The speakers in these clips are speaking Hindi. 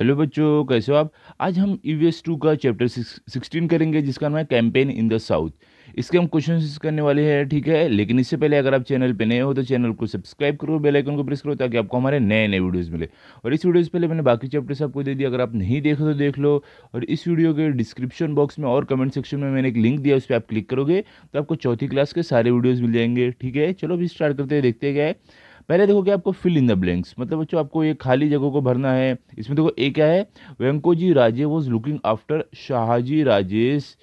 हेलो बच्चों कैसे हो आप आज हम ई वी एस टू का चैप्टर सिक्सटीन करेंगे जिसका नाम है कैंपेन इन द साउथ इसके हम क्वेश्चन करने वाले हैं ठीक है लेकिन इससे पहले अगर आप चैनल पे नए हो तो चैनल को सब्सक्राइब करो बेल आइकन को प्रेस करो ताकि आपको हमारे नए नए वीडियोस मिले और इस वीडियो से पहले मैंने बाकी चैप्टर आपको दे दिया अगर आप नहीं देखो तो देख लो और इस वीडियो के डिस्क्रिप्शन बॉक्स में और कमेंट सेक्शन में मैंने एक लिंक दिया उस पर आप क्लिक करोगे तो आपको चौथी क्लास के सारे वीडियोज़ मिल जाएंगे ठीक है चलो अभी स्टार्ट करते हैं देखते गए पहले देखो क्या आपको फिल इन द ब्लैंक्स मतलब बच्चों आपको ये खाली जगह को भरना है इसमें देखो ए क्या है Venkoji Raje was looking after Shahaji Raje's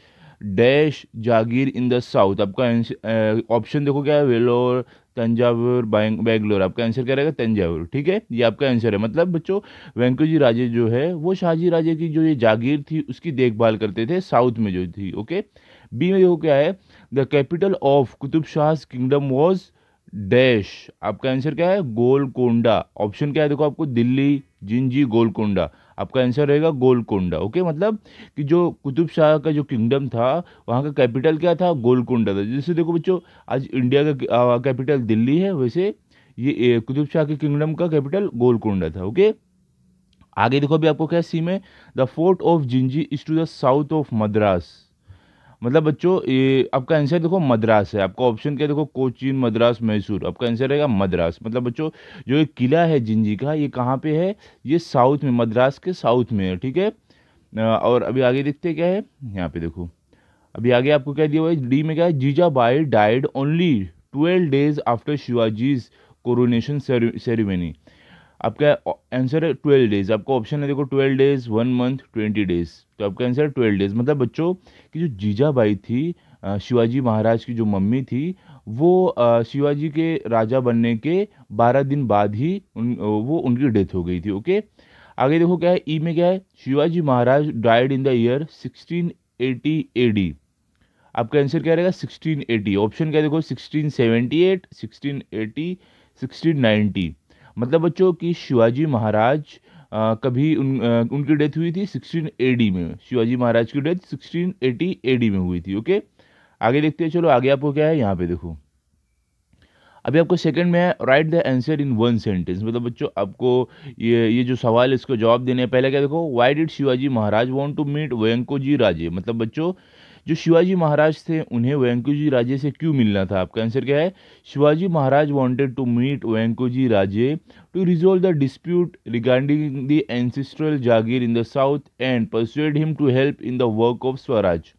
dash jagir in the south आपका ऑप्शन देखो क्या है वेलोर तंजावुर बैंगलोर आपका आंसर क्या रहेगा तंजावर ठीक है ये आपका आंसर है मतलब बच्चों वेंकोजी राजे जो है वो शाहजी राजे की जो ये जागीर थी उसकी देखभाल करते थे साउथ में जो थी ओके बी में देखो क्या है the capital of Qutb Shah kingdom was dash आपका आंसर क्या है गोलकोंडा ऑप्शन क्या है देखो आपको दिल्ली जिंजी गोलकोंडा आपका आंसर रहेगा गोलकोंडा ओके मतलब कि जो कुतुब शाह का जो किंगडम था वहाँ का कैपिटल क्या था गोलकोंडा था जैसे देखो बच्चों आज इंडिया का कैपिटल दिल्ली है वैसे ये कुतुब शाह के किंगडम का कैपिटल गोलकोंडा था ओके आगे देखो अभी आपको क्या सीम है the fort of Gingee is to the south of Madras मतलब बच्चों ये आपका आंसर देखो मद्रास है आपका ऑप्शन क्या देखो कोचीन मद्रास मैसूर आपका आंसर रहेगा मद्रास मतलब बच्चों जो ये किला है जिंजी का ये कहाँ पे है ये साउथ में मद्रास के साउथ में है ठीक है और अभी आगे देखते क्या है यहाँ पे देखो अभी आगे आपको क्या दिया हुआ है डी में क्या है Jija Bai died only twelve days after Shivaji's coronation ceremony आपका आंसर है ट्वेल्व डेज़ आपका ऑप्शन है देखो twelve days one month twenty days तो आपका आंसर है ट्वेल्व डेज़ मतलब बच्चों की जो जीजाबाई थी शिवाजी महाराज की जो मम्मी थी वो शिवाजी के राजा बनने के बारह दिन बाद ही उन वो उनकी डेथ हो गई थी ओके आगे देखो क्या है ई e में क्या है Shivaji Maharaj died in the year sixteen eighty A D आपका आंसर क्या रहेगा सिक्सटीन एटी ऑप्शन क्या देखो sixteen seventy eight sixteen eighty sixteen ninety मतलब बच्चों कि शिवाजी महाराज कभी उन उनकी डेथ हुई थी 16 एडी में शिवाजी महाराज की डेथ सिक्सटीन एटी एडी में हुई थी ओके आगे देखते हैं चलो आगे आपको क्या है यहाँ पे देखो अभी आपको सेकंड में है write the answer in one sentence मतलब बच्चों आपको ये ये जो सवाल है इसको जवाब देने पहले क्या देखो why did Shivaji Maharaj want to meet Venkoji Raje मतलब बच्चों जो शिवाजी महाराज थे उन्हें वेंकोजी राजे से क्यों मिलना था आपका आंसर क्या है Shivaji Maharaj wanted to meet Venkoji Raje to resolve the dispute regarding the ancestral jagir in the south and persuade him to help in the work of Swaraj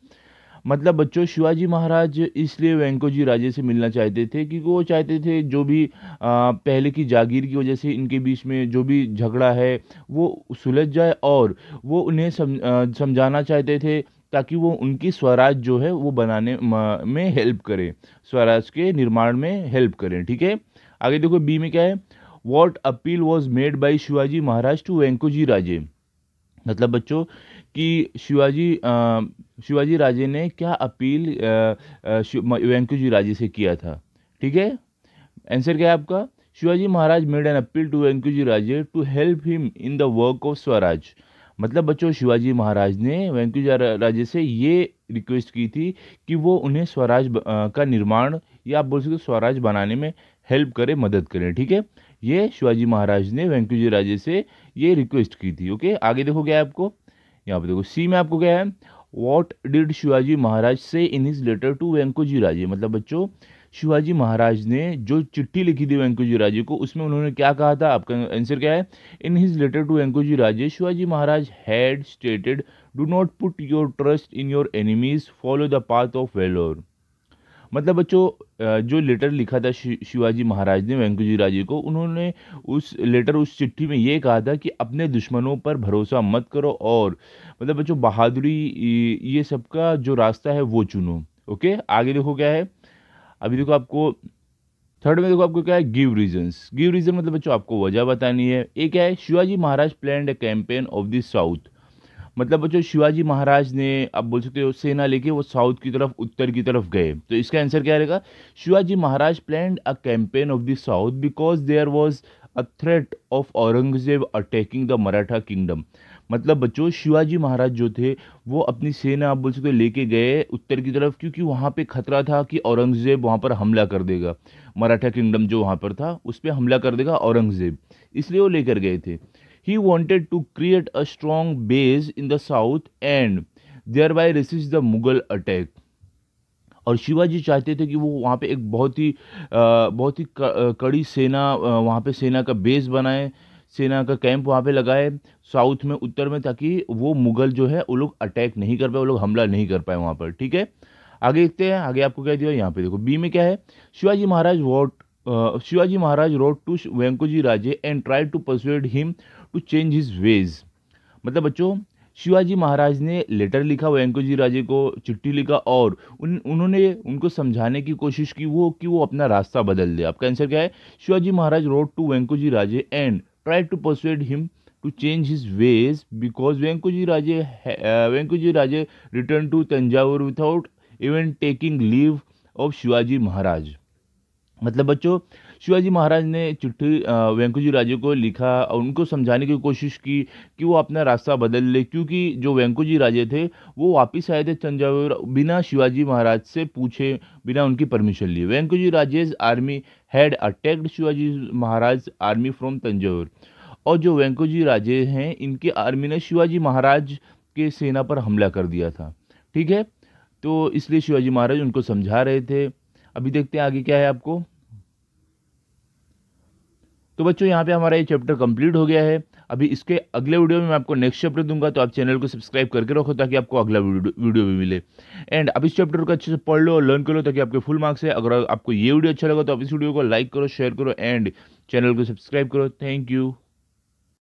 मतलब बच्चों शिवाजी महाराज इसलिए वेंकोजी राजे से मिलना चाहते थे क्योंकि वो चाहते थे जो भी आ, पहले की जागीर की वजह से इनके बीच में जो भी झगड़ा है वो सुलझ जाए और वो उन्हें समझाना चाहते थे ताकि वो उनकी स्वराज जो है वो बनाने में हेल्प करें स्वराज के निर्माण में हेल्प करें ठीक है आगे देखो बी में क्या है what appeal was made by Shivaji Maharaj to Venkoji Raje मतलब बच्चों कि शिवाजी आ, शिवाजी राजे ने क्या अपील वेंकोजी राजे से किया था ठीक है आंसर क्या है आपका Shivaji Maharaj made an appeal to Venkoji Raje to help him in the work of Swaraj मतलब बच्चों शिवाजी महाराज ने वेंकुजा राजे से ये रिक्वेस्ट की थी कि वो उन्हें स्वराज का निर्माण या आप बोल सकते स्वराज बनाने में हेल्प करें मदद करें ठीक है ये शिवाजी महाराज ने वेंकुजी राजे से ये रिक्वेस्ट की थी ओके आगे देखो क्या है आपको यहाँ पर देखो सी में आपको क्या है what did Shivaji Maharaj say in his letter to Venkoji Raje मतलब बच्चों शिवाजी महाराज ने जो चिट्ठी लिखी थी वेंकुजी राजे को उसमें उन्होंने क्या कहा था आपका आंसर क्या है in his letter to Venkoji Raje Shivaji Maharaj had stated do not put your trust in your enemies follow the path of valour मतलब बच्चों जो लेटर लिखा था शिवाजी महाराज ने वेंकुजी राजे को उन्होंने उस लेटर उस चिट्ठी में ये कहा था कि अपने दुश्मनों पर भरोसा मत करो और मतलब बच्चों बहादुरी ये सबका जो रास्ता है वो चुनो ओके आगे देखो क्या है अभी देखो आपको थर्ड में देखो आपको क्या है गिव रीजंस गिव रीजन मतलब बच्चों आपको वजह बतानी है एक क्या है Shivaji Maharaj plan a campaign of the south मतलब बच्चों शिवाजी महाराज ने आप बोल सकते हो सेना लेके वो साउथ की तरफ उत्तर की तरफ गए तो इसका आंसर क्या रहेगा Shivaji Maharaj plan a campaign of the south because there was a threat of Aurangzeb attacking the Maratha kingdom मतलब बच्चों शिवाजी महाराज जो थे वो अपनी सेना आप बोल सकते हो लेके गए उत्तर की तरफ क्योंकि वहाँ पे खतरा था कि औरंगज़ेब वहाँ पर हमला कर देगा मराठा किंगडम जो वहाँ पर था उस पर हमला कर देगा औरंगज़ेब इसलिए वो लेकर गए थे he wanted to create a strong base in the south and thereby resist the Mughal attack और शिवाजी चाहते थे कि वो वहाँ पे एक बहुत ही बहुत ही कड़ी सेना वहाँ पे सेना का बेस बनाए सेना का कैंप वहाँ पे लगाए साउथ में उत्तर में ताकि वो मुग़ल जो है वो लोग अटैक नहीं कर पाए वो लोग हमला नहीं कर पाए वहाँ पर ठीक है आगे देखते हैं आगे आपको क्या दिया यहाँ पे देखो बी में क्या है Shivaji Maharaj what Shivaji Maharaj wrote to Venkoji Raje and try to persuade him to change his ways मतलब बच्चों शिवाजी महाराज ने लेटर लिखा वेंकोजी राजे को चिट्ठी लिखा और उन उन्होंने उनको समझाने की कोशिश की वो कि वो अपना रास्ता बदल दे आपका आंसर क्या है Shivaji Maharaj wrote to Venkoji Raje and try to persuade him to change his ways because Venkoji Raje Venkoji Raje return to Thanjavur without even taking leave of Shivaji Maharaj मतलब बच्चों शिवाजी महाराज ने चिट्ठी वेंकुजी राजे को लिखा और उनको समझाने की कोशिश की कि वो अपना रास्ता बदल ले क्योंकि जो वेंकुजी राजे थे वो वापस आए थे तंजावुर बिना शिवाजी महाराज से पूछे बिना उनकी परमिशन लिए Venkoji Raje's army had attacked Shivaji Maharaj army from Thanjavur और जो वेंकुजी राजे हैं इनके आर्मी ने शिवाजी महाराज के सेना पर हमला कर दिया था ठीक है तो इसलिए शिवाजी महाराज उनको समझा रहे थे अभी देखते हैं आगे क्या है आपको तो बच्चों यहाँ पे हमारा ये चैप्टर कंप्लीट हो गया है अभी इसके अगले वीडियो में मैं आपको नेक्स्ट चैप्टर दूंगा तो आप चैनल को सब्सक्राइब करके रखो ताकि आपको अगला वीडियो भी मिले एंड अब इस चैप्टर को अच्छे से पढ़ लो और लर्न कर लो ताकि आपके फुल मार्क्स है अगर आपको ये वीडियो अच्छा लगा तो आप इस वीडियो को लाइक करो शेयर करो एंड चैनल को सब्सक्राइब करो थैंक यू